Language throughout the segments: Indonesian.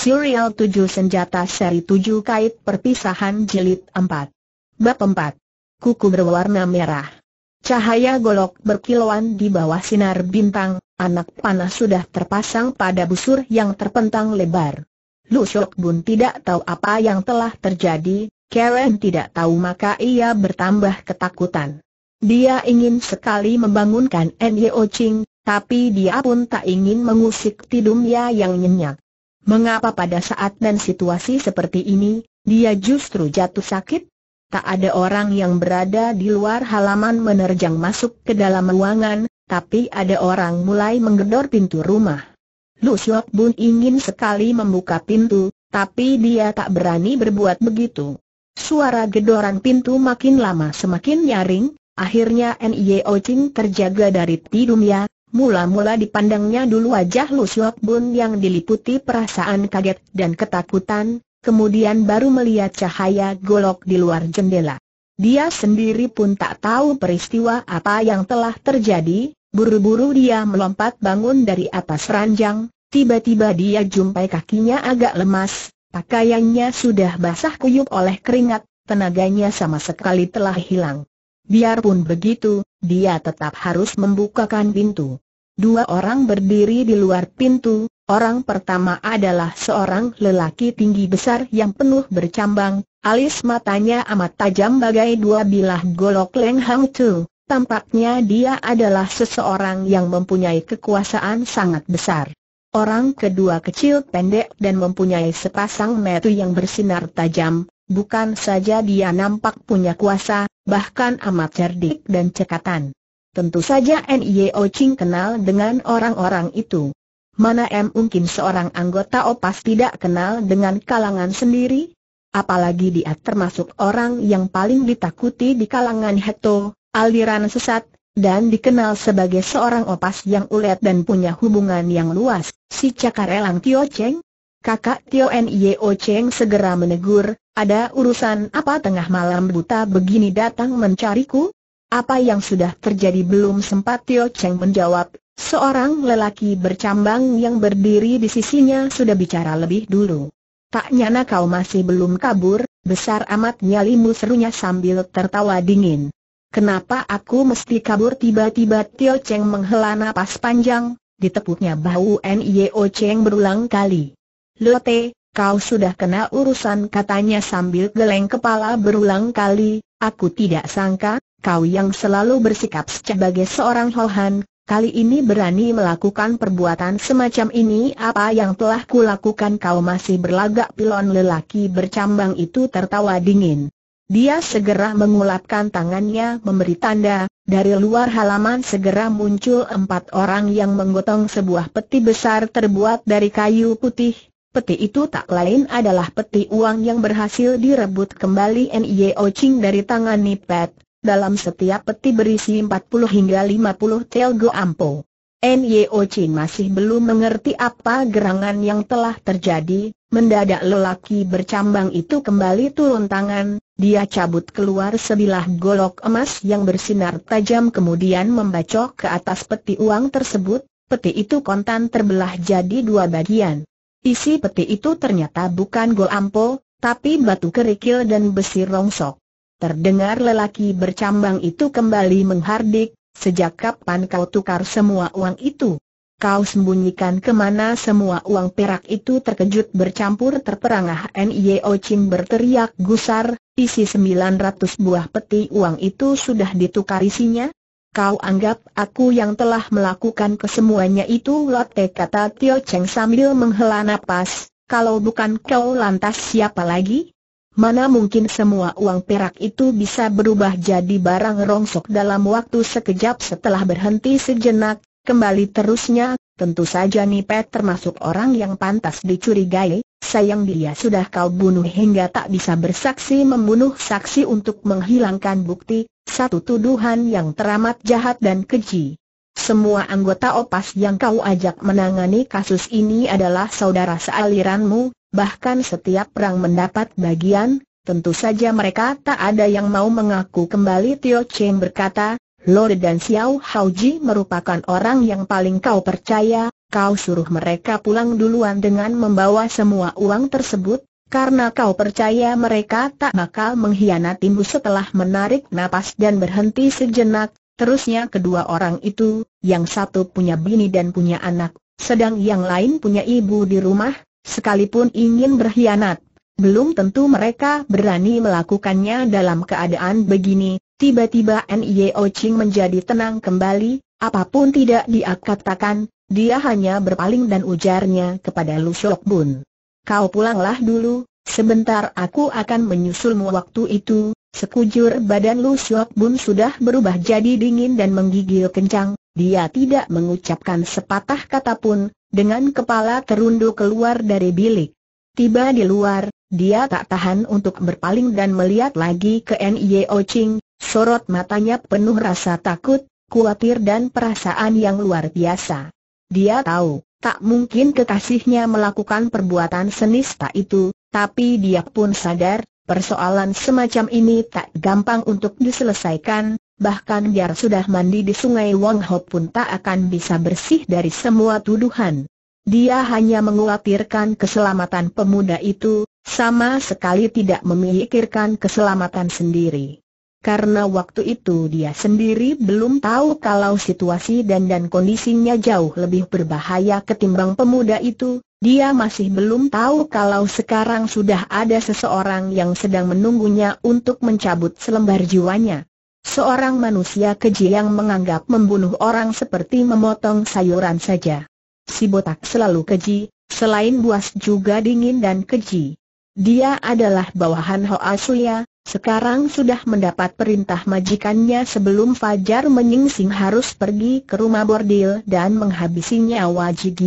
Serial 7 Senjata Seri 7 Kait Perpisahan Jilid 4 Bab 4 Kuku berwarna merah Cahaya golok berkilauan di bawah sinar bintang, anak panah sudah terpasang pada busur yang terpentang lebar. Lu Shok Bun tidak tahu apa yang telah terjadi, Karen tidak tahu maka ia bertambah ketakutan. Dia ingin sekali membangunkan Nyo Ching, tapi dia pun tak ingin mengusik tidumnya yang nyenyak. Mengapa pada saat dan situasi seperti ini, dia justru jatuh sakit? Tak ada orang yang berada di luar halaman menerjang masuk ke dalam ruangan, tapi ada orang mulai menggedor pintu rumah. Lu Siok Bun ingin sekali membuka pintu, tapi dia tak berani berbuat begitu. Suara gedoran pintu makin lama semakin nyaring, akhirnya N.I.O. Ching terjaga dari tidurnya. Mula-mula dipandangnya dulu wajah Lu Suap Bun yang diliputi perasaan kaget dan ketakutan, kemudian baru melihat cahaya golok di luar jendela. Dia sendiri pun tak tahu peristiwa apa yang telah terjadi, buru-buru dia melompat bangun dari atas ranjang, tiba-tiba dia jumpai kakinya agak lemas, pakaiannya sudah basah kuyup oleh keringat, tenaganya sama sekali telah hilang. Biarpun begitu, dia tetap harus membukakan pintu. Dua orang berdiri di luar pintu, orang pertama adalah seorang lelaki tinggi besar yang penuh bercambang, alis matanya amat tajam bagai dua bilah golok Leng Hang Tu. Tampaknya dia adalah seseorang yang mempunyai kekuasaan sangat besar. Orang kedua kecil pendek dan mempunyai sepasang metu yang bersinar tajam, Bukan saja dia nampak punya kuasa, bahkan amat cerdik dan cekatan. Tentu saja N.I.O. Ching kenal dengan orang-orang itu. Mana M mungkin seorang anggota OPAS tidak kenal dengan kalangan sendiri? Apalagi dia termasuk orang yang paling ditakuti di kalangan Heto, aliran sesat, dan dikenal sebagai seorang opas yang ulet dan punya hubungan yang luas, si Cakarelang Tio Cheng. Kakak Tio Nio Cheng segera menegur, ada urusan apa tengah malam buta begini datang mencariku? Apa yang sudah terjadi belum sempat Tio Cheng menjawab, seorang lelaki bercambang yang berdiri di sisinya sudah bicara lebih dulu. Tak nyana kau masih belum kabur, besar amat nyalimu serunya sambil tertawa dingin. Kenapa aku mesti kabur tiba-tiba Tio Cheng menghela napas panjang, ditepuknya bahu Nio Cheng berulang kali. Lote, kau sudah kena urusan katanya sambil geleng kepala berulang kali, aku tidak sangka, kau yang selalu bersikap sebagai seorang Hohan, kali ini berani melakukan perbuatan semacam ini apa yang telah kulakukan kau masih berlagak pilon lelaki bercambang itu tertawa dingin. Dia segera mengulapkan tangannya memberi tanda, dari luar halaman segera muncul empat orang yang menggotong sebuah peti besar terbuat dari kayu putih, Peti itu tak lain adalah peti uang yang berhasil direbut kembali N.I.O. Ching dari tangan Nipet. Dalam setiap peti berisi 40 hingga 50 Telgo go ampo. N.Y.O. Ching masih belum mengerti apa gerangan yang telah terjadi, mendadak lelaki bercambang itu kembali turun tangan, dia cabut keluar sebilah golok emas yang bersinar tajam kemudian membacok ke atas peti uang tersebut, peti itu kontan terbelah jadi dua bagian. Isi peti itu ternyata bukan gol golampo, tapi batu kerikil dan besi rongsok. Terdengar lelaki bercambang itu kembali menghardik, sejak kapan kau tukar semua uang itu? Kau sembunyikan kemana semua uang perak itu terkejut bercampur terperangah N.I.O. Ching berteriak gusar, isi 900 buah peti uang itu sudah ditukar isinya? Kau anggap aku yang telah melakukan kesemuanya itu Lotte kata Tio Cheng sambil menghela nafas. kalau bukan kau lantas siapa lagi? Mana mungkin semua uang perak itu bisa berubah jadi barang rongsok dalam waktu sekejap setelah berhenti sejenak, kembali terusnya, tentu saja Pet termasuk orang yang pantas dicurigai, sayang dia sudah kau bunuh hingga tak bisa bersaksi membunuh saksi untuk menghilangkan bukti, satu tuduhan yang teramat jahat dan keji. Semua anggota OPAS yang kau ajak menangani kasus ini adalah saudara sealiranmu, bahkan setiap perang mendapat bagian, tentu saja mereka tak ada yang mau mengaku kembali Tio Cheng berkata, Lord dan Xiao Haoji merupakan orang yang paling kau percaya, kau suruh mereka pulang duluan dengan membawa semua uang tersebut, karena kau percaya mereka tak bakal mengkhianatimu setelah menarik napas dan berhenti sejenak, terusnya kedua orang itu, yang satu punya bini dan punya anak, sedang yang lain punya ibu di rumah, sekalipun ingin berkhianat. Belum tentu mereka berani melakukannya dalam keadaan begini, tiba-tiba N.I.O. E Ching menjadi tenang kembali, apapun tidak dia katakan, dia hanya berpaling dan ujarnya kepada Lu Shok Bun. Kau pulanglah dulu, sebentar aku akan menyusulmu waktu itu. Sekujur badan Lu Siok Bun sudah berubah jadi dingin dan menggigil kencang, dia tidak mengucapkan sepatah kata pun, dengan kepala terunduk keluar dari bilik. Tiba di luar, dia tak tahan untuk berpaling dan melihat lagi ke N.I.O. Ching, sorot matanya penuh rasa takut, khawatir dan perasaan yang luar biasa. Dia tahu, Tak mungkin kekasihnya melakukan perbuatan senista itu, tapi dia pun sadar, persoalan semacam ini tak gampang untuk diselesaikan, bahkan biar sudah mandi di sungai Wang Ho pun tak akan bisa bersih dari semua tuduhan. Dia hanya menguatirkan keselamatan pemuda itu, sama sekali tidak memikirkan keselamatan sendiri karena waktu itu dia sendiri belum tahu kalau situasi dan dan kondisinya jauh lebih berbahaya ketimbang pemuda itu, dia masih belum tahu kalau sekarang sudah ada seseorang yang sedang menunggunya untuk mencabut selembar jiwanya. Seorang manusia keji yang menganggap membunuh orang seperti memotong sayuran saja. Si botak selalu keji, selain buas juga dingin dan keji. Dia adalah bawahan Hoa Suya, sekarang sudah mendapat perintah majikannya sebelum Fajar menyingsing harus pergi ke rumah bordil dan menghabisi nyawa Ji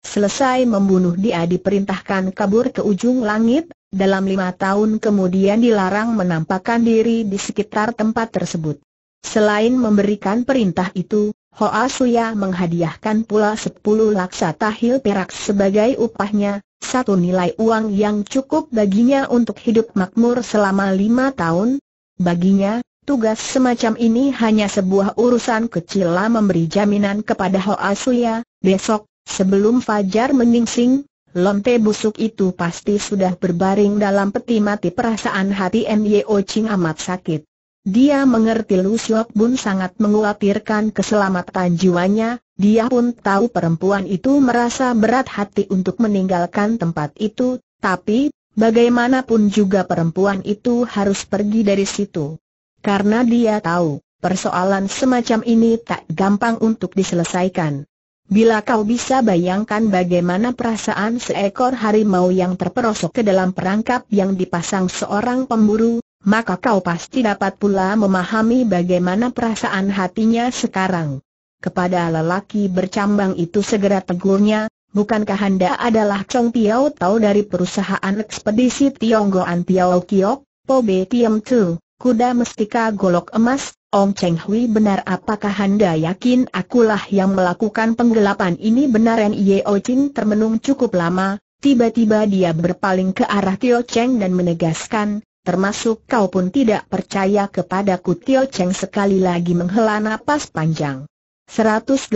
selesai membunuh dia diperintahkan kabur ke ujung langit, dalam lima tahun kemudian dilarang menampakkan diri di sekitar tempat tersebut. Selain memberikan perintah itu, Hoa Suya menghadiahkan pula sepuluh laksa tahil perak sebagai upahnya, satu nilai uang yang cukup baginya untuk hidup makmur selama lima tahun. Baginya, tugas semacam ini hanya sebuah urusan kecil lah memberi jaminan kepada Hoa Suya, besok, sebelum Fajar menyingsing, lonte busuk itu pasti sudah berbaring dalam peti mati perasaan hati Nyo Ching amat sakit. Dia mengerti Lu Siok Bun sangat mengkhawatirkan keselamatan jiwanya, dia pun tahu perempuan itu merasa berat hati untuk meninggalkan tempat itu, tapi, bagaimanapun juga perempuan itu harus pergi dari situ. Karena dia tahu, persoalan semacam ini tak gampang untuk diselesaikan. Bila kau bisa bayangkan bagaimana perasaan seekor harimau yang terperosok ke dalam perangkap yang dipasang seorang pemburu, maka kau pasti dapat pula memahami bagaimana perasaan hatinya sekarang. Kepada lelaki bercambang itu segera tegurnya, bukankah Anda adalah Chong Piao Tau dari perusahaan ekspedisi Tionggoan Piao Kiok, Po Be Tiem Tu, kuda mestika golok emas, Om Cheng Hui benar apakah Anda yakin akulah yang melakukan penggelapan ini benar yang O Ching termenung cukup lama, tiba-tiba dia berpaling ke arah Tio Cheng dan menegaskan, termasuk kau pun tidak percaya kepadaku Tio Cheng sekali lagi menghela napas panjang. 180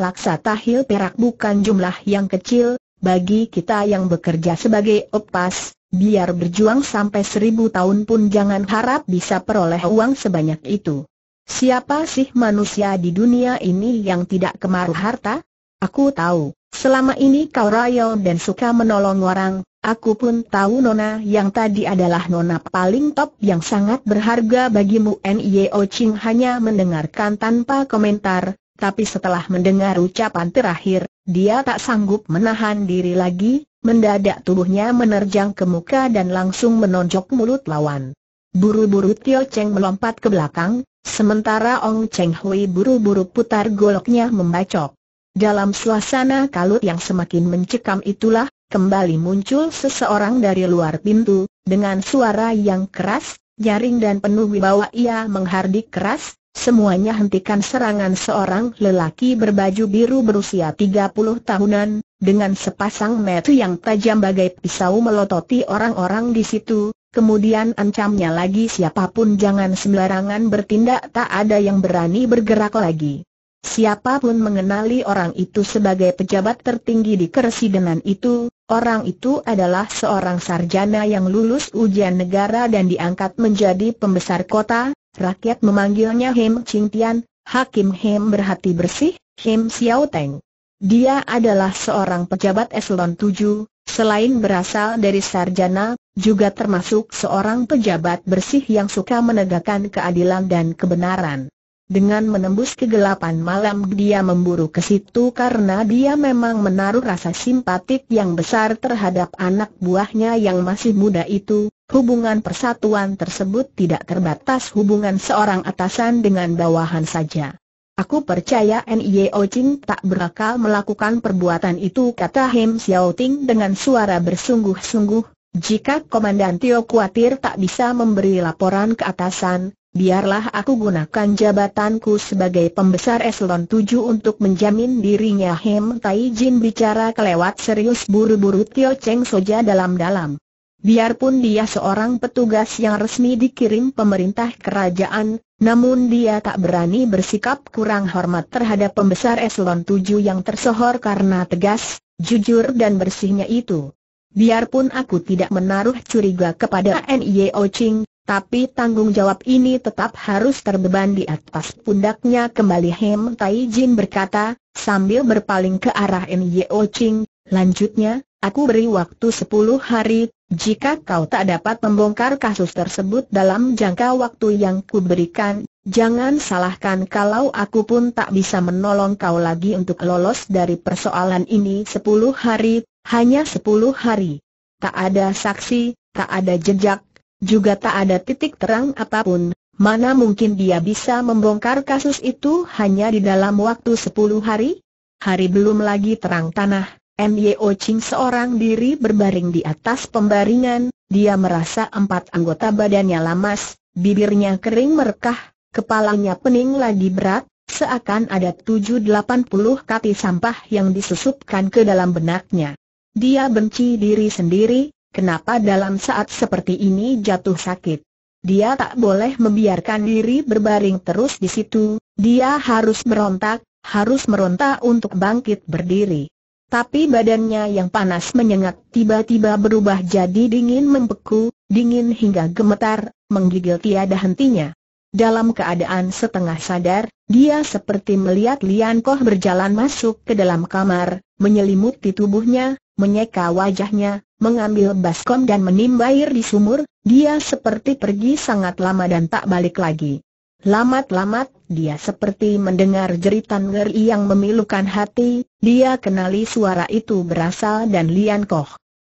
laksa tahil perak bukan jumlah yang kecil, bagi kita yang bekerja sebagai opas, biar berjuang sampai seribu tahun pun jangan harap bisa peroleh uang sebanyak itu. Siapa sih manusia di dunia ini yang tidak kemaruh harta? Aku tahu, Selama ini kau royal dan suka menolong orang, aku pun tahu Nona yang tadi adalah Nona paling top yang sangat berharga bagimu. N.I.O. Ching hanya mendengarkan tanpa komentar, tapi setelah mendengar ucapan terakhir, dia tak sanggup menahan diri lagi, mendadak tubuhnya menerjang ke muka dan langsung menonjok mulut lawan. Buru-buru Tio Cheng melompat ke belakang, sementara Ong Cheng Hui buru-buru putar goloknya membacok. Dalam suasana kalut yang semakin mencekam itulah, kembali muncul seseorang dari luar pintu, dengan suara yang keras, nyaring dan penuh wibawa ia menghardik keras, semuanya hentikan serangan seorang lelaki berbaju biru berusia 30 tahunan, dengan sepasang metu yang tajam bagai pisau melototi orang-orang di situ, kemudian ancamnya lagi siapapun jangan sembarangan bertindak tak ada yang berani bergerak lagi. Siapapun mengenali orang itu sebagai pejabat tertinggi di keresidenan itu, orang itu adalah seorang sarjana yang lulus ujian negara dan diangkat menjadi pembesar kota, rakyat memanggilnya Hem Ching Tian, Hakim Hem berhati bersih, Hem Xiao Teng. Dia adalah seorang pejabat eselon 7, Selain berasal dari sarjana, juga termasuk seorang pejabat bersih yang suka menegakkan keadilan dan kebenaran. Dengan menembus kegelapan malam dia memburu ke situ karena dia memang menaruh rasa simpatik yang besar terhadap anak buahnya yang masih muda itu. Hubungan persatuan tersebut tidak terbatas hubungan seorang atasan dengan bawahan saja. Aku percaya N.I.O. Ching tak berakal melakukan perbuatan itu kata Him Xiao Ting dengan suara bersungguh-sungguh. Jika Komandan Tio khawatir tak bisa memberi laporan ke atasan, biarlah aku gunakan jabatanku sebagai pembesar eselon tujuh untuk menjamin dirinya Hem Tai Jin bicara kelewat serius buru-buru Tio Cheng Soja dalam-dalam. Biarpun dia seorang petugas yang resmi dikirim pemerintah kerajaan, namun dia tak berani bersikap kurang hormat terhadap pembesar eselon tujuh yang tersohor karena tegas, jujur dan bersihnya itu. Biarpun aku tidak menaruh curiga kepada NIO Ching, tapi tanggung jawab ini tetap harus terbeban di atas pundaknya kembali Hem Tai Jin berkata, sambil berpaling ke arah N Ching, lanjutnya, aku beri waktu 10 hari, jika kau tak dapat membongkar kasus tersebut dalam jangka waktu yang kuberikan, jangan salahkan kalau aku pun tak bisa menolong kau lagi untuk lolos dari persoalan ini 10 hari, hanya 10 hari. Tak ada saksi, tak ada jejak, juga tak ada titik terang apapun, mana mungkin dia bisa membongkar kasus itu hanya di dalam waktu 10 hari? Hari belum lagi terang tanah, M.Y.O. Ching seorang diri berbaring di atas pembaringan, dia merasa empat anggota badannya lamas, bibirnya kering merkah, kepalanya pening lagi berat, seakan ada 7-80 kati sampah yang disusupkan ke dalam benaknya. Dia benci diri sendiri, Kenapa dalam saat seperti ini jatuh sakit? Dia tak boleh membiarkan diri berbaring terus di situ, dia harus merontak, harus meronta untuk bangkit berdiri. Tapi badannya yang panas menyengat tiba-tiba berubah jadi dingin membeku, dingin hingga gemetar, menggigil tiada hentinya. Dalam keadaan setengah sadar, dia seperti melihat Lian Koh berjalan masuk ke dalam kamar, menyelimuti tubuhnya, menyeka wajahnya, mengambil baskom dan menimba air di sumur, dia seperti pergi sangat lama dan tak balik lagi. Lamat-lamat, dia seperti mendengar jeritan ngeri yang memilukan hati, dia kenali suara itu berasal dan Lian Koh.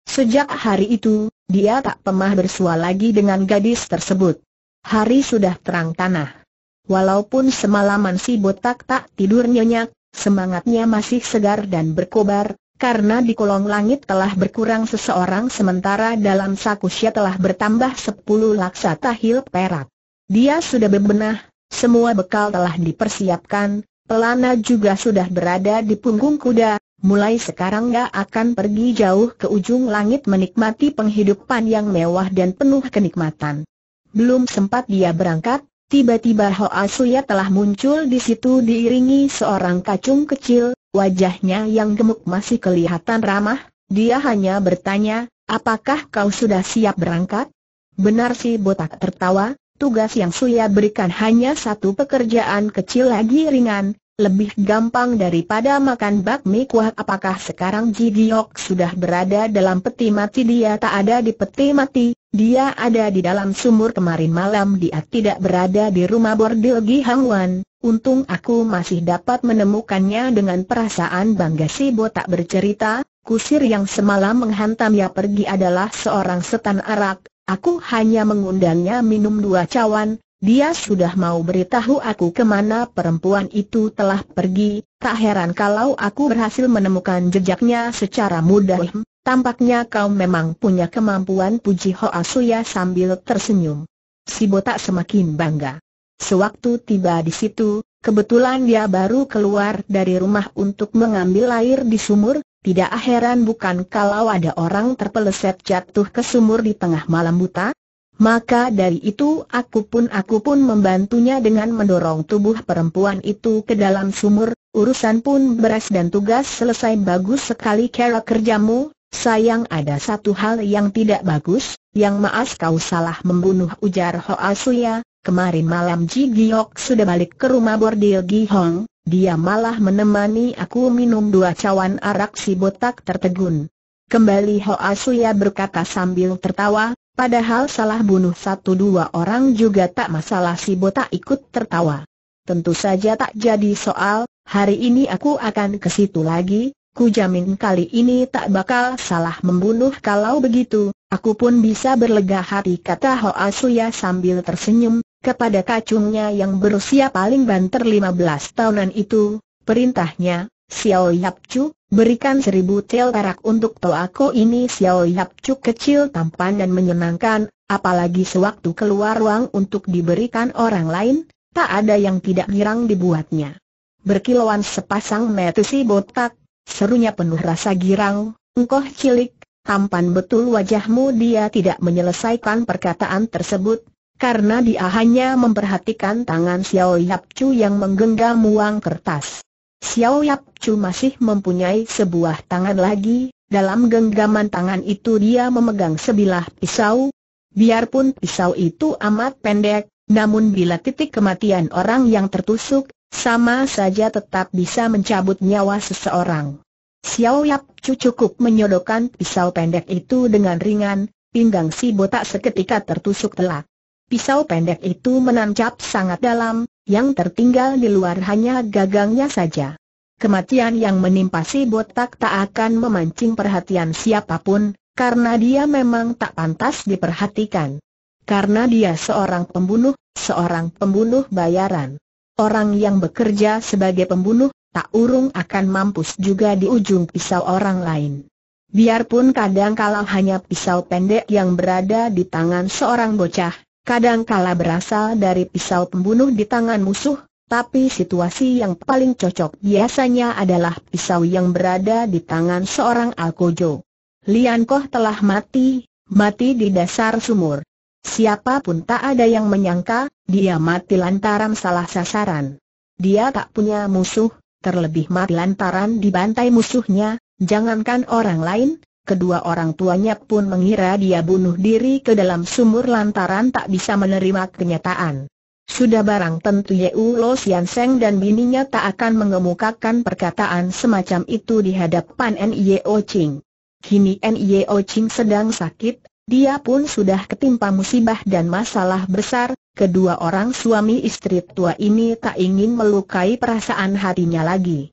Sejak hari itu, dia tak pernah bersua lagi dengan gadis tersebut. Hari sudah terang tanah. Walaupun semalaman si botak tak tidur nyenyak, semangatnya masih segar dan berkobar, karena di kolong langit telah berkurang seseorang sementara dalam sakusya telah bertambah sepuluh laksa tahil perak. Dia sudah bebenah, semua bekal telah dipersiapkan, pelana juga sudah berada di punggung kuda, mulai sekarang gak akan pergi jauh ke ujung langit menikmati penghidupan yang mewah dan penuh kenikmatan. Belum sempat dia berangkat, tiba-tiba Hoa Suya telah muncul di situ diiringi seorang kacung kecil, Wajahnya yang gemuk masih kelihatan ramah, dia hanya bertanya, apakah kau sudah siap berangkat? Benar sih, botak tertawa, tugas yang Suya berikan hanya satu pekerjaan kecil lagi ringan, lebih gampang daripada makan bakmi kuah apakah sekarang Ji Giok sudah berada dalam peti mati dia tak ada di peti mati, dia ada di dalam sumur kemarin malam dia tidak berada di rumah bordil Gi Hang Wan, untung aku masih dapat menemukannya dengan perasaan bangga si botak bercerita, kusir yang semalam menghantam ya pergi adalah seorang setan arak, aku hanya mengundangnya minum dua cawan, dia sudah mau beritahu aku kemana perempuan itu telah pergi, tak heran kalau aku berhasil menemukan jejaknya secara mudah. Tampaknya kau memang punya kemampuan puji Hoa Suya sambil tersenyum. Si botak semakin bangga. Sewaktu tiba di situ, kebetulan dia baru keluar dari rumah untuk mengambil air di sumur, tidak heran bukan kalau ada orang terpeleset jatuh ke sumur di tengah malam buta, maka dari itu aku pun aku pun membantunya dengan mendorong tubuh perempuan itu ke dalam sumur, urusan pun beres dan tugas selesai bagus sekali cara kerjamu, sayang ada satu hal yang tidak bagus, yang maaf kau salah membunuh ujar Hoa Suya, kemarin malam Ji Giok sudah balik ke rumah bordil Gi Hong, dia malah menemani aku minum dua cawan arak si botak tertegun. Kembali Hoa Suya berkata sambil tertawa, Padahal salah bunuh satu dua orang juga tak masalah si botak ikut tertawa. Tentu saja tak jadi soal, hari ini aku akan ke situ lagi, ku jamin kali ini tak bakal salah membunuh kalau begitu, aku pun bisa berlega hati kata Hoa Suya sambil tersenyum, kepada kacungnya yang berusia paling banter 15 tahunan itu, perintahnya, Xiao Yap Chu, Berikan seribu tel perak untuk toako ini Xiao Yap Chuk kecil tampan dan menyenangkan, apalagi sewaktu keluar ruang untuk diberikan orang lain, tak ada yang tidak girang dibuatnya. Berkilauan sepasang metusi botak, serunya penuh rasa girang, engkoh cilik, tampan betul wajahmu dia tidak menyelesaikan perkataan tersebut, karena dia hanya memperhatikan tangan Xiao Yap Chuk yang menggenggam uang kertas. Xiao Yap Chu masih mempunyai sebuah tangan lagi, dalam genggaman tangan itu dia memegang sebilah pisau. Biarpun pisau itu amat pendek, namun bila titik kematian orang yang tertusuk, sama saja tetap bisa mencabut nyawa seseorang. Xiao Yap Chu cukup menyodokkan pisau pendek itu dengan ringan, pinggang si botak seketika tertusuk telak. Pisau pendek itu menancap sangat dalam, yang tertinggal di luar hanya gagangnya saja. Kematian yang menimpa si botak tak akan memancing perhatian siapapun, karena dia memang tak pantas diperhatikan. Karena dia seorang pembunuh, seorang pembunuh bayaran. Orang yang bekerja sebagai pembunuh, tak urung akan mampus juga di ujung pisau orang lain. Biarpun kadang kala hanya pisau pendek yang berada di tangan seorang bocah, kadangkala berasal dari pisau pembunuh di tangan musuh, tapi situasi yang paling cocok biasanya adalah pisau yang berada di tangan seorang Alkojo. Lian Koh telah mati, mati di dasar sumur. Siapapun tak ada yang menyangka, dia mati lantaran salah sasaran. Dia tak punya musuh, terlebih mati lantaran dibantai musuhnya, jangankan orang lain, kedua orang tuanya pun mengira dia bunuh diri ke dalam sumur lantaran tak bisa menerima kenyataan. Sudah barang tentu Yeu Lo Sian Seng dan bininya tak akan mengemukakan perkataan semacam itu di hadapan Nio Ching. Kini Nio Ching sedang sakit, dia pun sudah ketimpa musibah dan masalah besar, kedua orang suami istri tua ini tak ingin melukai perasaan hatinya lagi.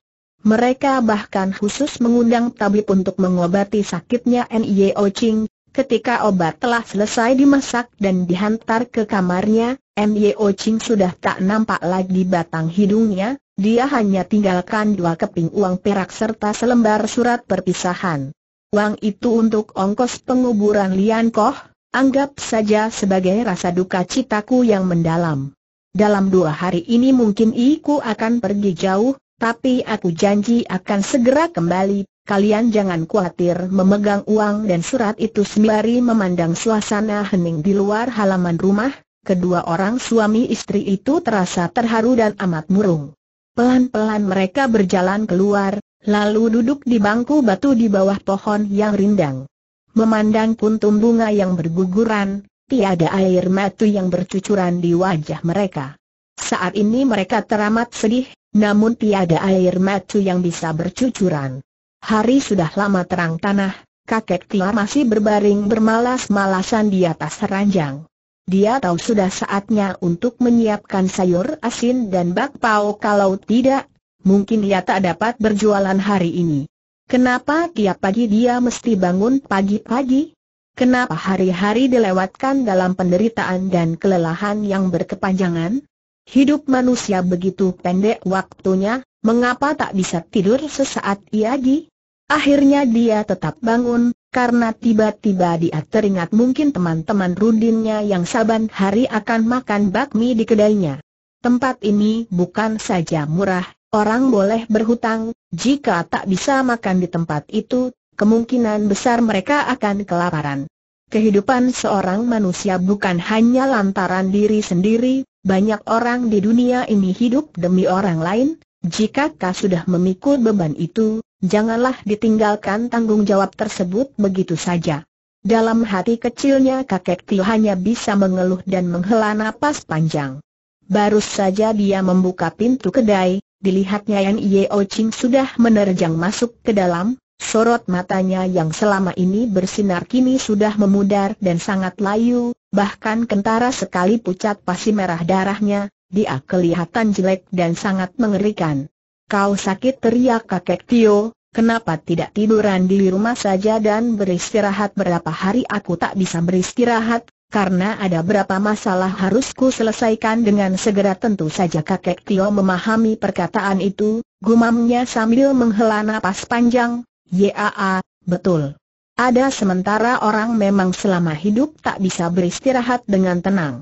Mereka bahkan khusus mengundang tabib untuk mengobati sakitnya N.I.O. Ching. Ketika obat telah selesai dimasak dan dihantar ke kamarnya, N.I.O. Ching sudah tak nampak lagi batang hidungnya, dia hanya tinggalkan dua keping uang perak serta selembar surat perpisahan. Uang itu untuk ongkos penguburan Lian Koh, anggap saja sebagai rasa duka citaku yang mendalam. Dalam dua hari ini mungkin Iku akan pergi jauh, tapi aku janji akan segera kembali, kalian jangan khawatir memegang uang dan surat itu sembari memandang suasana hening di luar halaman rumah, kedua orang suami istri itu terasa terharu dan amat murung. Pelan-pelan mereka berjalan keluar, lalu duduk di bangku batu di bawah pohon yang rindang. Memandang puntum bunga yang berguguran, tiada air mata yang bercucuran di wajah mereka. Saat ini mereka teramat sedih, namun tiada air macu yang bisa bercucuran. Hari sudah lama terang tanah, kakek tua masih berbaring bermalas-malasan di atas ranjang. Dia tahu sudah saatnya untuk menyiapkan sayur asin dan bakpao kalau tidak, mungkin ia tak dapat berjualan hari ini. Kenapa tiap pagi dia mesti bangun pagi-pagi? Kenapa hari-hari dilewatkan dalam penderitaan dan kelelahan yang berkepanjangan? Hidup manusia begitu pendek waktunya, mengapa tak bisa tidur sesaat lagi? Akhirnya dia tetap bangun, karena tiba-tiba dia teringat mungkin teman-teman rudinnya yang saban hari akan makan bakmi di kedainya. Tempat ini bukan saja murah, orang boleh berhutang, jika tak bisa makan di tempat itu, kemungkinan besar mereka akan kelaparan. Kehidupan seorang manusia bukan hanya lantaran diri sendiri, banyak orang di dunia ini hidup demi orang lain, jika kau sudah memikul beban itu, janganlah ditinggalkan tanggung jawab tersebut begitu saja. Dalam hati kecilnya kakek Tio hanya bisa mengeluh dan menghela napas panjang. Baru saja dia membuka pintu kedai, dilihatnya Yan Yeo Ching sudah menerjang masuk ke dalam, Sorot matanya yang selama ini bersinar kini sudah memudar dan sangat layu, bahkan kentara sekali pucat pasi merah darahnya, dia kelihatan jelek dan sangat mengerikan. Kau sakit teriak kakek Tio, Kenapa tidak tiduran di rumah saja dan beristirahat berapa hari aku tak bisa beristirahat, karena ada berapa masalah harus ku selesaikan dengan segera tentu saja kakek Tio memahami perkataan itu, gumamnya sambil menghela napas panjang, Yaa, betul. Ada sementara orang memang selama hidup tak bisa beristirahat dengan tenang.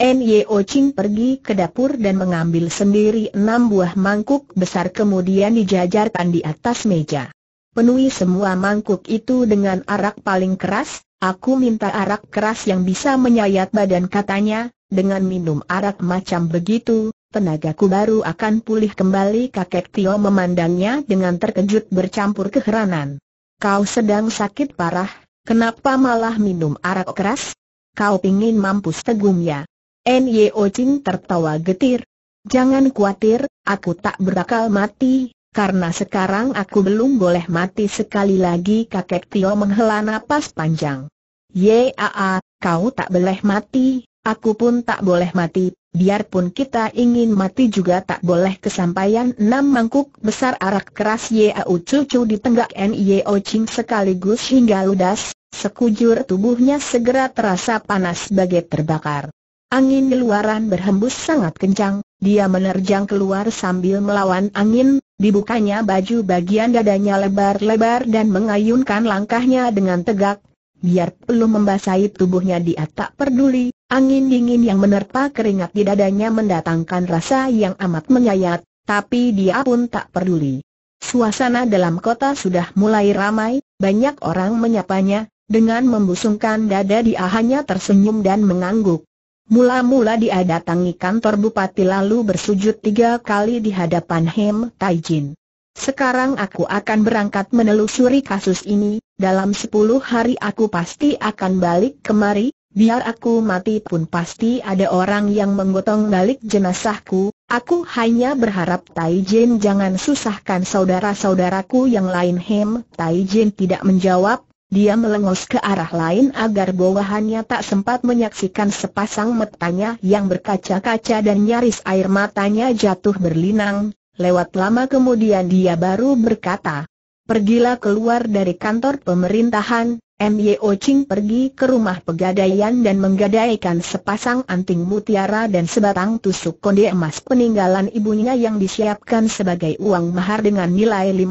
Nyo Ching pergi ke dapur dan mengambil sendiri enam buah mangkuk besar kemudian dijajarkan di atas meja. Penuhi semua mangkuk itu dengan arak paling keras, aku minta arak keras yang bisa menyayat badan katanya, dengan minum arak macam begitu, Tenagaku baru akan pulih kembali kakek Tio memandangnya dengan terkejut bercampur keheranan. Kau sedang sakit parah, kenapa malah minum arak keras? Kau pingin mampus tegumnya. Nyo Ching tertawa getir. Jangan khawatir, aku tak berakal mati, karena sekarang aku belum boleh mati sekali lagi kakek Tio menghela napas panjang. Yaa, kau tak boleh mati, aku pun tak boleh mati, Biarpun kita ingin mati juga tak boleh kesampaian enam mangkuk besar arak keras Yau Cucu di tenggak Nio Ching sekaligus hingga ludas, sekujur tubuhnya segera terasa panas bagai terbakar. Angin luaran berhembus sangat kencang, dia menerjang keluar sambil melawan angin, dibukanya baju bagian dadanya lebar-lebar dan mengayunkan langkahnya dengan tegak, Biar belum membasahi tubuhnya dia tak peduli, Angin dingin yang menerpa keringat di dadanya mendatangkan rasa yang amat menyayat, tapi dia pun tak peduli. Suasana dalam kota sudah mulai ramai, banyak orang menyapanya, dengan membusungkan dada dia hanya tersenyum dan mengangguk. Mula-mula dia datangi kantor bupati lalu bersujud tiga kali di hadapan Hem Taijin. Sekarang aku akan berangkat menelusuri kasus ini, dalam sepuluh hari aku pasti akan balik kemari, biar aku mati pun pasti ada orang yang menggotong balik jenazahku, aku hanya berharap Tai Jin jangan susahkan saudara-saudaraku yang lain hem. Tai Jin tidak menjawab, dia melengos ke arah lain agar bawahannya tak sempat menyaksikan sepasang matanya yang berkaca-kaca dan nyaris air matanya jatuh berlinang. Lewat lama kemudian dia baru berkata, Pergilah keluar dari kantor pemerintahan, Myo Ching pergi ke rumah pegadaian dan menggadaikan sepasang anting mutiara dan sebatang tusuk konde emas peninggalan ibunya yang disiapkan sebagai uang mahar dengan nilai 15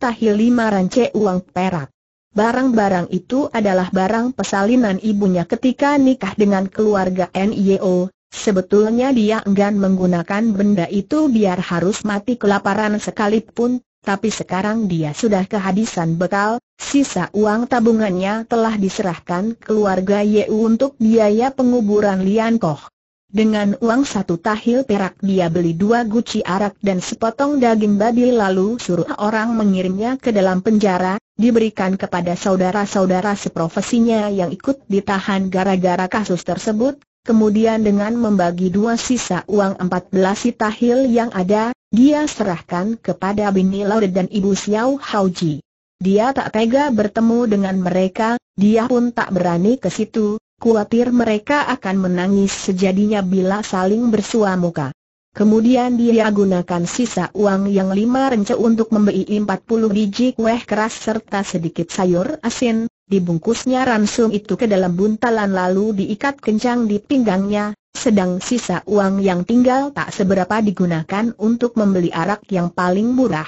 tahil 5 rance uang perak. Barang-barang itu adalah barang pesalinan ibunya ketika nikah dengan keluarga Nio. Sebetulnya dia enggan menggunakan benda itu biar harus mati kelaparan sekalipun, tapi sekarang dia sudah kehabisan bekal, sisa uang tabungannya telah diserahkan keluarga Yeu untuk biaya penguburan Lian Koh. Dengan uang satu tahil perak dia beli dua guci arak dan sepotong daging babi lalu suruh orang mengirimnya ke dalam penjara, diberikan kepada saudara-saudara seprofesinya yang ikut ditahan gara-gara kasus tersebut, Kemudian dengan membagi dua sisa uang empat 14 sitahil yang ada, dia serahkan kepada Bini Laude dan Ibu Xiao Hauji. Dia tak tega bertemu dengan mereka, dia pun tak berani ke situ, khawatir mereka akan menangis sejadinya bila saling bersua muka. Kemudian dia gunakan sisa uang yang lima rencah untuk membeli empat puluh biji kue keras serta sedikit sayur asin, dibungkusnya ransum itu ke dalam buntalan lalu diikat kencang di pinggangnya, sedang sisa uang yang tinggal tak seberapa digunakan untuk membeli arak yang paling murah.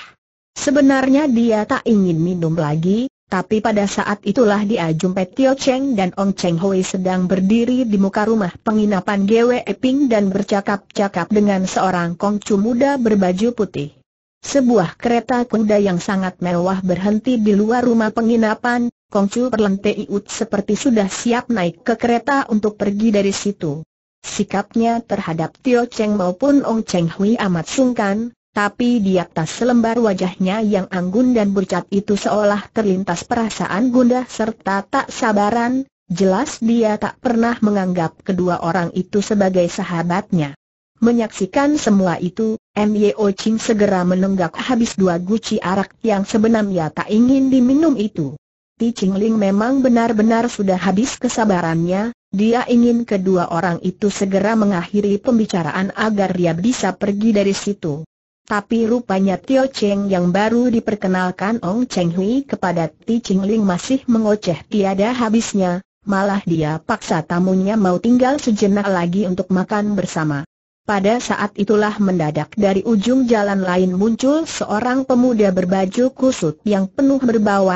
Sebenarnya dia tak ingin minum lagi, tapi pada saat itulah dia jumpai Tio Cheng dan Ong Cheng Hui sedang berdiri di muka rumah penginapan Gwe Ping dan bercakap-cakap dengan seorang kongcu muda berbaju putih. Sebuah kereta kuda yang sangat mewah berhenti di luar rumah penginapan, Kongcu Perlente iut seperti sudah siap naik ke kereta untuk pergi dari situ. Sikapnya terhadap Tio Cheng maupun Ong Cheng Hui amat sungkan, tapi di atas selembar wajahnya yang anggun dan bercat itu seolah terlintas perasaan gundah serta tak sabaran, jelas dia tak pernah menganggap kedua orang itu sebagai sahabatnya. Menyaksikan semua itu, Myo Ching segera menenggak habis dua guci arak yang sebenarnya tak ingin diminum itu. Ti Ching memang benar-benar sudah habis kesabarannya, dia ingin kedua orang itu segera mengakhiri pembicaraan agar dia bisa pergi dari situ. Tapi rupanya Tio Cheng yang baru diperkenalkan Ong Cheng Hui kepada Ti Ching masih mengoceh tiada habisnya, malah dia paksa tamunya mau tinggal sejenak lagi untuk makan bersama. Pada saat itulah mendadak dari ujung jalan lain muncul seorang pemuda berbaju kusut yang penuh berbau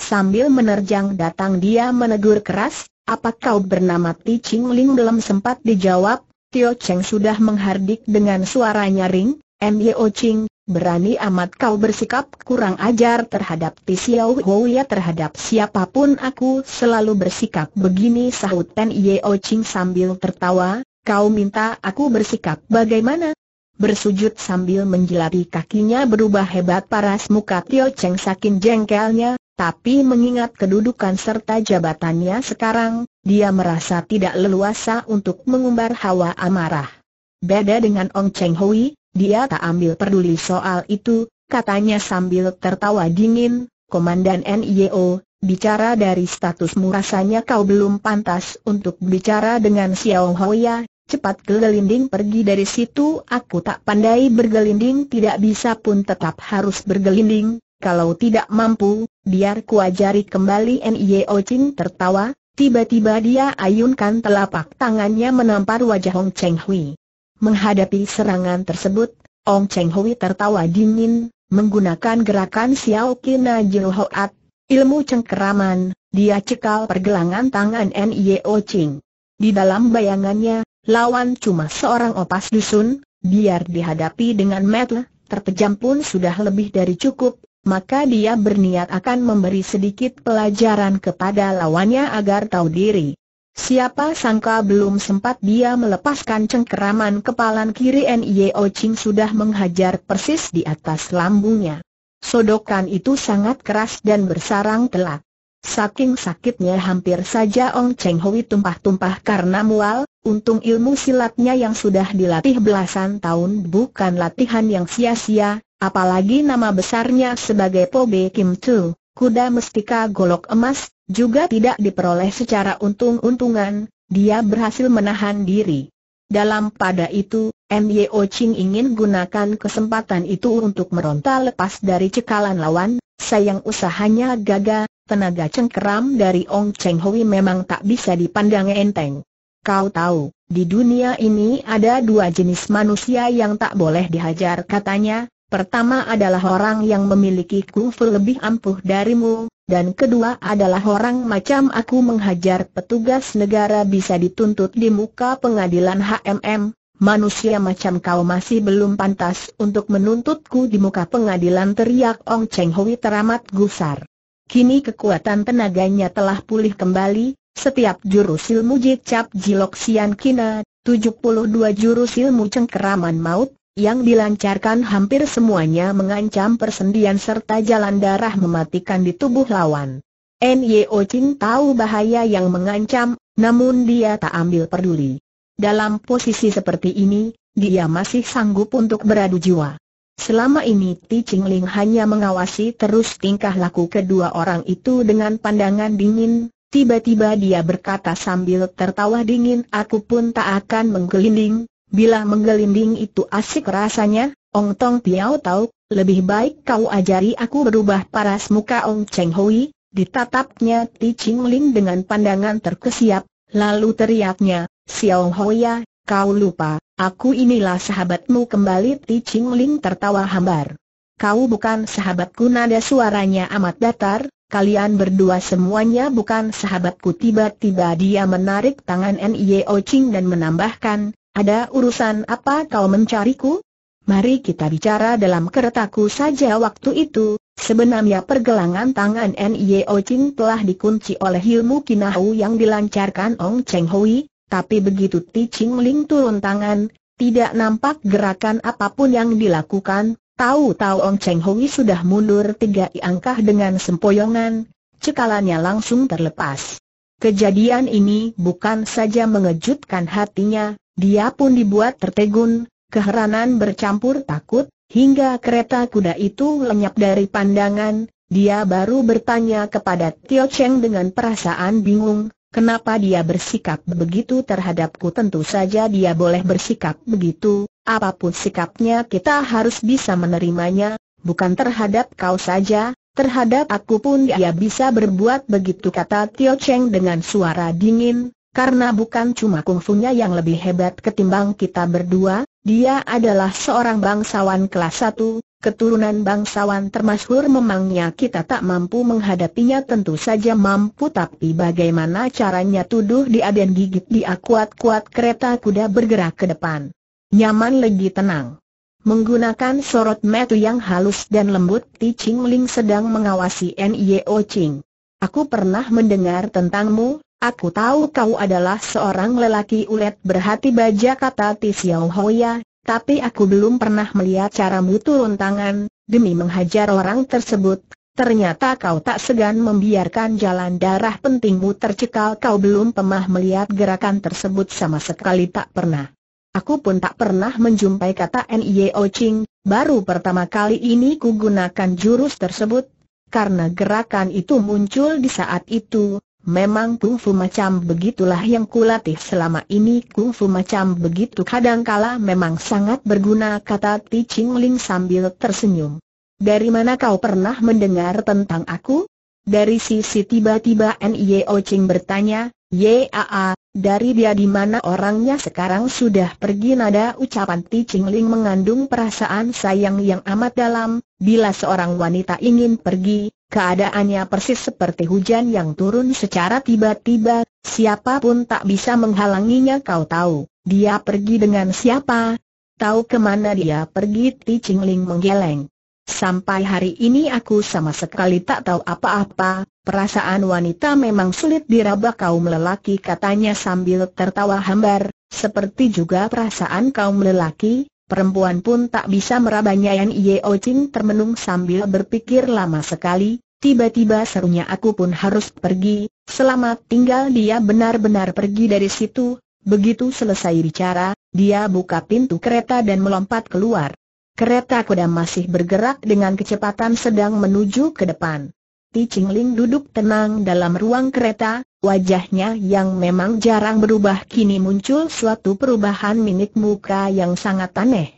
Sambil menerjang datang dia menegur keras, apa kau bernama Ti Ching Ling belum sempat dijawab, Tio Cheng sudah menghardik dengan suara nyaring, Myo Ching, berani amat kau bersikap kurang ajar terhadap Ti Xiao Hou ya terhadap siapapun aku selalu bersikap begini sahut Ten O Ching sambil tertawa, kau minta aku bersikap bagaimana, bersujud sambil menjelari kakinya berubah hebat paras muka Tio Cheng saking jengkelnya, tapi mengingat kedudukan serta jabatannya sekarang, dia merasa tidak leluasa untuk mengumbar hawa amarah. Beda dengan Ong Cheng Hui, dia tak ambil peduli soal itu, katanya sambil tertawa dingin, Komandan NIO, bicara dari statusmu rasanya kau belum pantas untuk bicara dengan Xiao Hoya, cepat gelinding pergi dari situ aku tak pandai bergelinding tidak bisa pun tetap harus bergelinding, kalau tidak mampu, biar ku ajari kembali Nio Ching tertawa, tiba-tiba dia ayunkan telapak tangannya menampar wajah Hong Cheng Hui. Menghadapi serangan tersebut, Hong Cheng Hui tertawa dingin, menggunakan gerakan Xiao Kina Jiruhoat, ilmu cengkeraman, dia cekal pergelangan tangan Nio Ching. Di dalam bayangannya, lawan cuma seorang opas dusun, biar dihadapi dengan metel, terpejam pun sudah lebih dari cukup, maka dia berniat akan memberi sedikit pelajaran kepada lawannya agar tahu diri. Siapa sangka belum sempat dia melepaskan cengkeraman kepalan kiri N.I.O. Ching sudah menghajar persis di atas lambungnya. Sodokan itu sangat keras dan bersarang telak. Saking sakitnya hampir saja Ong Cheng Hui tumpah-tumpah karena mual, Untung ilmu silatnya yang sudah dilatih belasan tahun bukan latihan yang sia-sia, apalagi nama besarnya sebagai Pobe Kim Tu, kuda mestika golok emas, juga tidak diperoleh secara untung-untungan, dia berhasil menahan diri. Dalam pada itu, Myo Ching ingin gunakan kesempatan itu untuk meronta lepas dari cekalan lawan, sayang usahanya gagal, tenaga cengkeram dari Ong Cheng Hui memang tak bisa dipandang enteng. Kau tahu, di dunia ini ada dua jenis manusia yang tak boleh dihajar katanya, pertama adalah orang yang memiliki kungfu lebih ampuh darimu, dan kedua adalah orang macam aku menghajar petugas negara bisa dituntut di muka pengadilan HMM, manusia macam kau masih belum pantas untuk menuntutku di muka pengadilan teriak Ong Cheng Hui teramat gusar. Kini kekuatan tenaganya telah pulih kembali, setiap jurus ilmu jicap jilok sian kina, 72 jurus ilmu cengkeraman maut, yang dilancarkan hampir semuanya mengancam persendian serta jalan darah mematikan di tubuh lawan. N.Y.O. Chin tahu bahaya yang mengancam, namun dia tak ambil peduli. Dalam posisi seperti ini, dia masih sanggup untuk beradu jiwa. Selama ini Ti Ching Ling hanya mengawasi terus tingkah laku kedua orang itu dengan pandangan dingin, Tiba-tiba dia berkata sambil tertawa dingin aku pun tak akan menggelinding, bila menggelinding itu asik rasanya, Ong Tong Piao tahu, lebih baik kau ajari aku berubah paras muka Ong Cheng Hui, ditatapnya Ti Ching Ling dengan pandangan terkesiap, lalu teriaknya, Xiao Hoya, kau lupa, aku inilah sahabatmu kembali Ti Ching Ling tertawa hambar. Kau bukan sahabatku nada suaranya amat datar, kalian berdua semuanya bukan sahabatku Tiba-tiba dia menarik tangan Nio Ching dan menambahkan, ada urusan apa kau mencariku? Mari kita bicara dalam keretaku saja waktu itu, sebenarnya pergelangan tangan Nio Ching telah dikunci oleh ilmu kinahu yang dilancarkan Ong Cheng Hui, tapi begitu Ti Ching Ling turun tangan, tidak nampak gerakan apapun yang dilakukan, Tahu-tahu Ong Cheng Hui sudah mundur tiga langkah dengan sempoyongan, cekalannya langsung terlepas. Kejadian ini bukan saja mengejutkan hatinya, dia pun dibuat tertegun, keheranan bercampur takut, hingga kereta kuda itu lenyap dari pandangan, dia baru bertanya kepada Tio Cheng dengan perasaan bingung, Kenapa dia bersikap begitu terhadapku tentu saja dia boleh bersikap begitu, apapun sikapnya kita harus bisa menerimanya, bukan terhadap kau saja, terhadap aku pun dia bisa berbuat begitu kata Tio Cheng dengan suara dingin, karena bukan cuma kungfunya yang lebih hebat ketimbang kita berdua, dia adalah seorang bangsawan kelas satu keturunan bangsawan termasyhur memangnya kita tak mampu menghadapinya tentu saja mampu tapi bagaimana caranya tuduh dia dan gigit dia kuat-kuat kereta kuda bergerak ke depan. Nyaman lagi tenang. Menggunakan sorot metu yang halus dan lembut Ti Ching Ling sedang mengawasi Nio Ching. Aku pernah mendengar tentangmu, aku tahu kau adalah seorang lelaki ulet berhati baja kata Ti Xiao Hoya, tapi aku belum pernah melihat caramu turun tangan, demi menghajar orang tersebut. Ternyata kau tak segan membiarkan jalan darah pentingmu tercekal kau belum pernah melihat gerakan tersebut sama sekali tak pernah. Aku pun tak pernah menjumpai kata N.I.O. Ching, baru pertama kali ini ku gunakan jurus tersebut, karena gerakan itu muncul di saat itu, Memang kungfu macam begitulah yang kulatih selama ini kungfu macam begitu kadangkala memang sangat berguna kata Ti Ching Ling sambil tersenyum. Dari mana kau pernah mendengar tentang aku? Dari sisi tiba-tiba Nio Ching bertanya, Yaa, dari dia di mana orangnya sekarang sudah pergi nada ucapan Ti Ching Ling mengandung perasaan sayang yang amat dalam, bila seorang wanita ingin pergi, keadaannya persis seperti hujan yang turun secara tiba-tiba, siapapun tak bisa menghalanginya kau tahu, dia pergi dengan siapa? Tahu kemana dia pergi Ti Ching Ling menggeleng. Sampai hari ini aku sama sekali tak tahu apa-apa, perasaan wanita memang sulit diraba kaum lelaki katanya sambil tertawa hambar, seperti juga perasaan kaum lelaki, perempuan pun tak bisa merabanya yang Yeo Ching termenung sambil berpikir lama sekali, tiba-tiba serunya aku pun harus pergi, selamat tinggal dia benar-benar pergi dari situ, begitu selesai bicara, dia buka pintu kereta dan melompat keluar. Kereta kuda masih bergerak dengan kecepatan sedang menuju ke depan. Ti Ling duduk tenang dalam ruang kereta, wajahnya yang memang jarang berubah kini muncul suatu perubahan minit muka yang sangat aneh.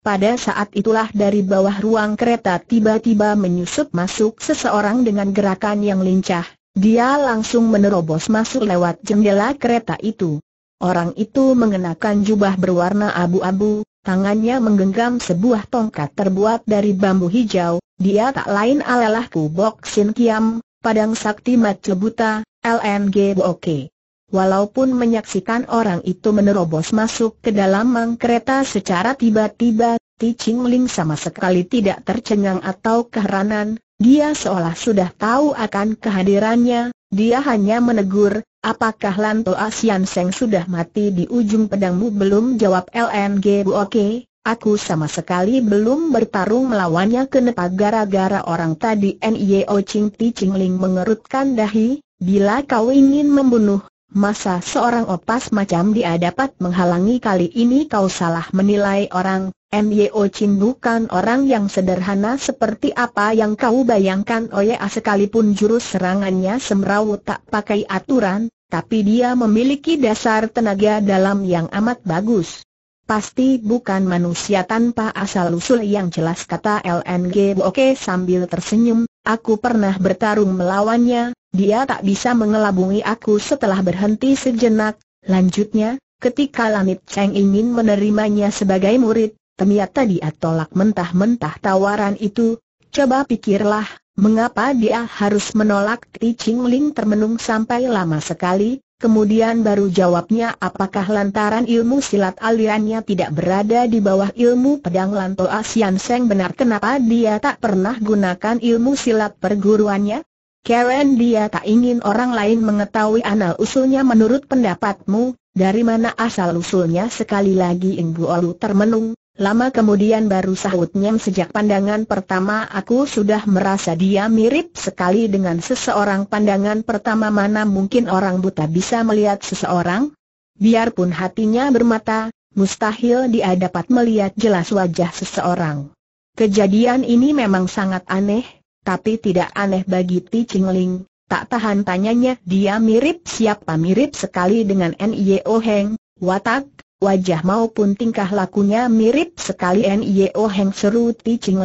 Pada saat itulah dari bawah ruang kereta tiba-tiba menyusup masuk seseorang dengan gerakan yang lincah, dia langsung menerobos masuk lewat jendela kereta itu. Orang itu mengenakan jubah berwarna abu-abu, Tangannya menggenggam sebuah tongkat terbuat dari bambu hijau, dia tak lain adalah Kubok Sin Kiam, Padang Sakti Buta, LNG Boke. Walaupun menyaksikan orang itu menerobos masuk ke dalam mang kereta secara tiba-tiba, Ti Ching Ling sama sekali tidak tercengang atau keheranan, dia seolah sudah tahu akan kehadirannya, dia hanya menegur, Apakah Lanto Asian Seng sudah mati di ujung pedangmu belum jawab LNG. Bu Oke, aku sama sekali belum bertarung melawannya kenapa gara-gara orang tadi NIO Ching Ti Ching Ling mengerutkan dahi, bila kau ingin membunuh Masa seorang opas macam dia dapat menghalangi kali ini kau salah menilai orang, Myo Chin bukan orang yang sederhana seperti apa yang kau bayangkan Oya sekalipun jurus serangannya semrawut tak pakai aturan, tapi dia memiliki dasar tenaga dalam yang amat bagus. Pasti bukan manusia tanpa asal-usul yang jelas kata LNG Boke sambil tersenyum, Aku pernah bertarung melawannya, dia tak bisa mengelabungi aku setelah berhenti sejenak. Lanjutnya, ketika Lanit Cheng ingin menerimanya sebagai murid, ternyata dia tolak mentah-mentah tawaran itu. Coba pikirlah, mengapa dia harus menolak Ti Ching Ling termenung sampai lama sekali, Kemudian baru jawabnya apakah lantaran ilmu silat alirannya tidak berada di bawah ilmu pedang Lanto Asian Seng benar kenapa dia tak pernah gunakan ilmu silat perguruannya? Karen dia tak ingin orang lain mengetahui anal usulnya menurut pendapatmu, dari mana asal usulnya sekali lagi Bu Olu termenung, Lama kemudian baru sahutnya sejak pandangan pertama aku sudah merasa dia mirip sekali dengan seseorang pandangan pertama mana mungkin orang buta bisa melihat seseorang? Biarpun hatinya bermata, mustahil dia dapat melihat jelas wajah seseorang. Kejadian ini memang sangat aneh, tapi tidak aneh bagi Ti Chingling. Tak tahan tanyanya dia mirip siapa mirip sekali dengan N.I.O. Heng, watak, wajah maupun tingkah lakunya mirip sekali N.I.O. Heng seru Ti Ching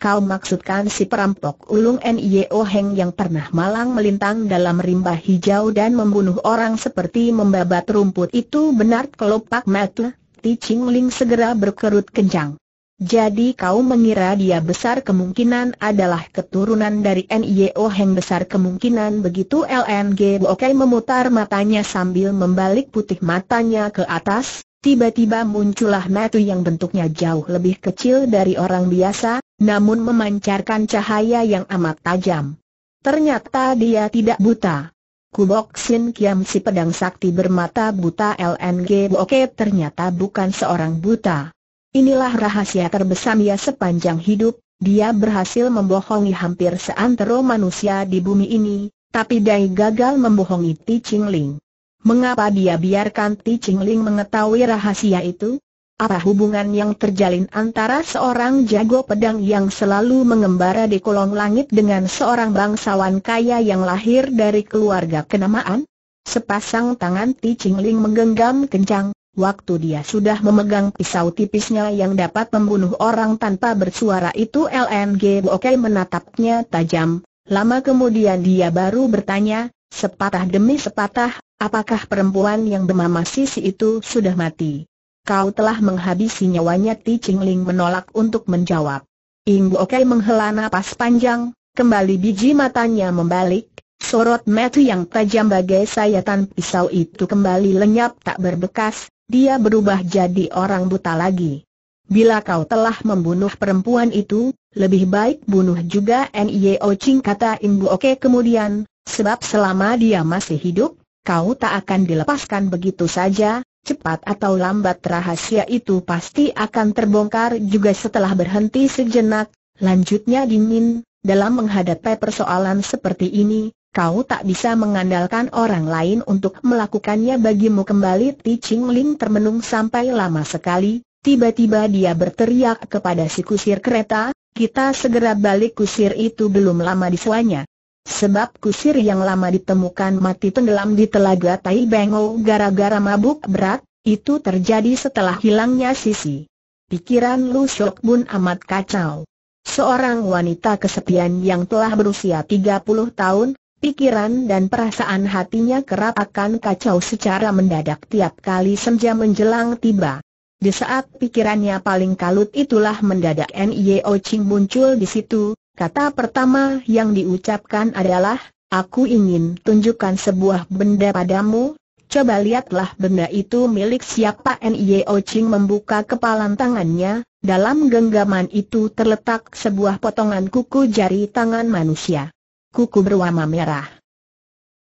Kau maksudkan si perampok ulung N.I.O. Heng yang pernah malang melintang dalam rimba hijau dan membunuh orang seperti membabat rumput itu benar kelopak mata, Ti Ching segera berkerut kencang. Jadi kau mengira dia besar kemungkinan adalah keturunan dari N.I.O. Heng besar kemungkinan begitu LNG Bokai memutar matanya sambil membalik putih matanya ke atas, Tiba-tiba muncullah metu yang bentuknya jauh lebih kecil dari orang biasa, namun memancarkan cahaya yang amat tajam. Ternyata dia tidak buta. Kubok Sin Kiam si pedang sakti bermata buta LNG Boke ternyata bukan seorang buta. Inilah rahasia terbesar ia sepanjang hidup, dia berhasil membohongi hampir seantero manusia di bumi ini, tapi Dai gagal membohongi Ti Ching Ling mengapa dia biarkan Ti Chingling mengetahui rahasia itu? Apa hubungan yang terjalin antara seorang jago pedang yang selalu mengembara di kolong langit dengan seorang bangsawan kaya yang lahir dari keluarga kenamaan? Sepasang tangan Ti Chingling menggenggam kencang, Waktu dia sudah memegang pisau tipisnya yang dapat membunuh orang tanpa bersuara itu LNG Bokai menatapnya tajam. Lama kemudian dia baru bertanya, Sepatah demi sepatah, apakah perempuan yang bernama Sisi itu sudah mati? Kau telah menghabisi nyawanya Ti Ling menolak untuk menjawab. Ing Oke menghela napas panjang, kembali biji matanya membalik, sorot mata yang tajam bagai sayatan pisau itu kembali lenyap tak berbekas, dia berubah jadi orang buta lagi. Bila kau telah membunuh perempuan itu, lebih baik bunuh juga N.I.O. Ching kata Ing Imbu Oke kemudian, Sebab selama dia masih hidup, kau tak akan dilepaskan begitu saja, cepat atau lambat rahasia itu pasti akan terbongkar juga setelah berhenti sejenak, lanjutnya dingin, dalam menghadapi persoalan seperti ini, kau tak bisa mengandalkan orang lain untuk melakukannya bagimu kembali Ti Ching Ling termenung sampai lama sekali, tiba-tiba dia berteriak kepada si kusir kereta, kita segera balik kusir itu belum lama disuanya. Sebab kusir yang lama ditemukan mati tenggelam di telaga Tai Bengo gara-gara mabuk berat, itu terjadi setelah hilangnya Sisi. Pikiran Lu Shok Bun amat kacau. Seorang wanita kesepian yang telah berusia 30 tahun, pikiran dan perasaan hatinya kerap akan kacau secara mendadak tiap kali senja menjelang tiba. Di saat pikirannya paling kalut itulah mendadak Nio Ching muncul di situ, Kata pertama yang diucapkan adalah, aku ingin tunjukkan sebuah benda padamu, coba lihatlah benda itu milik siapa N.I.O. Ching membuka kepalan tangannya, dalam genggaman itu terletak sebuah potongan kuku jari tangan manusia. Kuku berwarna merah.